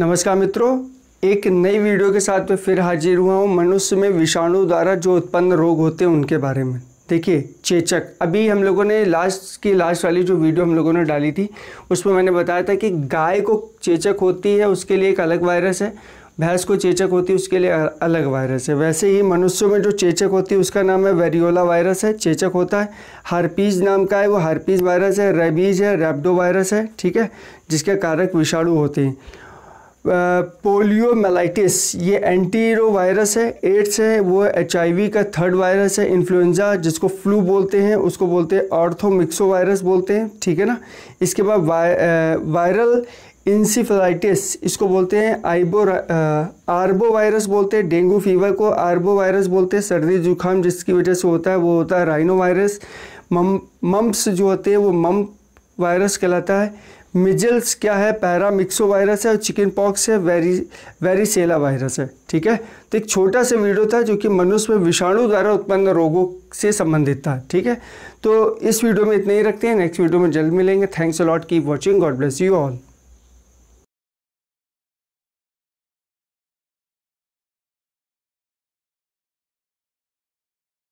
नमस्कार मित्रों एक नई वीडियो के साथ मैं फिर हाजिर हुआ हूँ मनुष्य में विषाणु द्वारा जो उत्पन्न रोग होते हैं उनके बारे में देखिए चेचक अभी हम लोगों ने लास्ट की लास्ट वाली जो वीडियो हम लोगों ने डाली थी उसमें मैंने बताया था कि गाय को चेचक होती है उसके लिए एक अलग वायरस है भैंस को चेचक होती है उसके लिए अलग वायरस है वैसे ही मनुष्यों में जो चेचक होती है उसका नाम है वेरियोला वायरस है चेचक होता है हरपीज नाम का है वो हरपीज वायरस है रेबीज है रेबडो वायरस है ठीक है जिसके कारक विषाणु होते हैं पोलियोमेलाइटिस ये एंटीरो वायरस है एड्स है वो एच का थर्ड वायरस है इन्फ्लुएंजा जिसको फ्लू बोलते हैं उसको बोलते हैं ऑर्थोमिक्सो वायरस बोलते हैं ठीक है ना इसके बाद वाय, वायरल इंसिफेलाइटिस इसको बोलते हैं आइबो आर्बो वायरस बोलते हैं डेंगू फीवर को आर्बो वायरस बोलते हैं सर्दी जुकाम जिसकी वजह से होता है वो होता है राइनो वायरस मम मम्प्स जो होते हैं वो मम्प वायरस कहलाता है मिजल्स क्या है पैरामिक्सो वायरस है और चिकन पॉक्स है वेरी वेरीसेला वायरस है ठीक है तो एक छोटा सा वीडियो था जो कि मनुष्य में विषाणु द्वारा उत्पन्न रोगों से संबंधित था ठीक है तो इस वीडियो में इतने ही रखते हैं नेक्स्ट वीडियो में जल्द मिलेंगे thanks a lot keep watching God bless you all